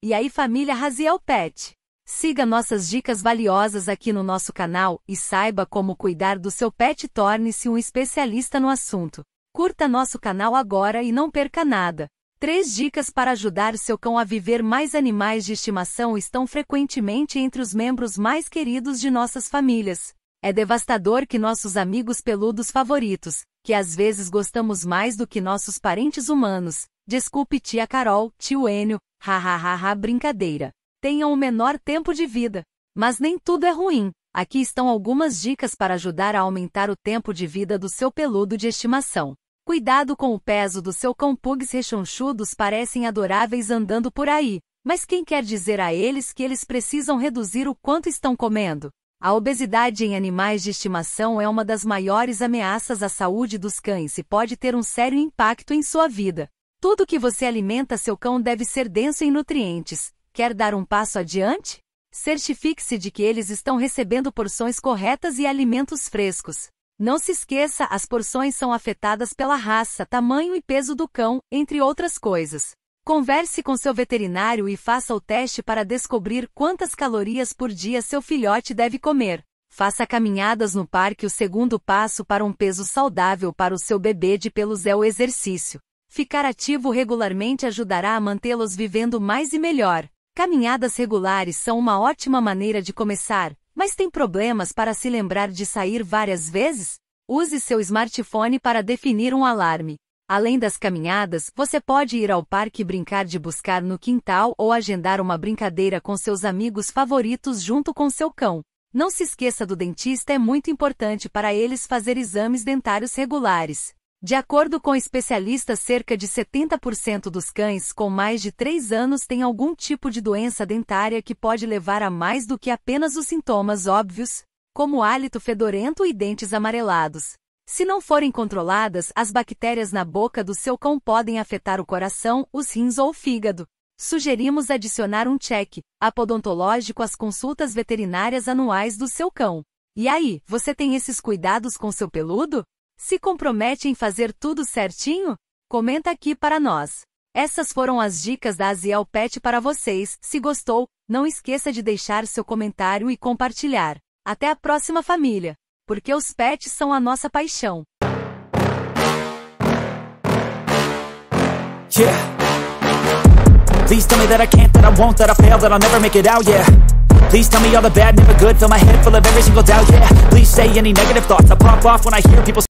E aí família Raziel Pet. Siga nossas dicas valiosas aqui no nosso canal e saiba como cuidar do seu pet e torne-se um especialista no assunto. Curta nosso canal agora e não perca nada. Três dicas para ajudar seu cão a viver mais animais de estimação estão frequentemente entre os membros mais queridos de nossas famílias. É devastador que nossos amigos peludos favoritos, que às vezes gostamos mais do que nossos parentes humanos, desculpe tia Carol, tio Enio, hahahaha brincadeira, tenham o menor tempo de vida. Mas nem tudo é ruim, aqui estão algumas dicas para ajudar a aumentar o tempo de vida do seu peludo de estimação. Cuidado com o peso do seu cão pugs rechonchudos parecem adoráveis andando por aí, mas quem quer dizer a eles que eles precisam reduzir o quanto estão comendo? A obesidade em animais de estimação é uma das maiores ameaças à saúde dos cães e pode ter um sério impacto em sua vida. Tudo que você alimenta seu cão deve ser denso em nutrientes. Quer dar um passo adiante? Certifique-se de que eles estão recebendo porções corretas e alimentos frescos. Não se esqueça, as porções são afetadas pela raça, tamanho e peso do cão, entre outras coisas. Converse com seu veterinário e faça o teste para descobrir quantas calorias por dia seu filhote deve comer. Faça caminhadas no parque. O segundo passo para um peso saudável para o seu bebê de pelos é o exercício. Ficar ativo regularmente ajudará a mantê-los vivendo mais e melhor. Caminhadas regulares são uma ótima maneira de começar, mas tem problemas para se lembrar de sair várias vezes? Use seu smartphone para definir um alarme. Além das caminhadas, você pode ir ao parque brincar de buscar no quintal ou agendar uma brincadeira com seus amigos favoritos junto com seu cão. Não se esqueça do dentista, é muito importante para eles fazer exames dentários regulares. De acordo com especialistas, cerca de 70% dos cães com mais de 3 anos têm algum tipo de doença dentária que pode levar a mais do que apenas os sintomas óbvios, como hálito fedorento e dentes amarelados. Se não forem controladas, as bactérias na boca do seu cão podem afetar o coração, os rins ou o fígado. Sugerimos adicionar um check apodontológico às consultas veterinárias anuais do seu cão. E aí, você tem esses cuidados com seu peludo? Se compromete em fazer tudo certinho? Comenta aqui para nós. Essas foram as dicas da Aziel Pet para vocês. Se gostou, não esqueça de deixar seu comentário e compartilhar. Até a próxima família! porque os pets são a nossa paixão. Yeah. Please tell me that I can't, that I won't, that I fail, that I'll never make it out, yeah. Please tell me all the bad, never good, fill my head full of every single doubt, yeah. Please say any negative thoughts, I pop off when I hear people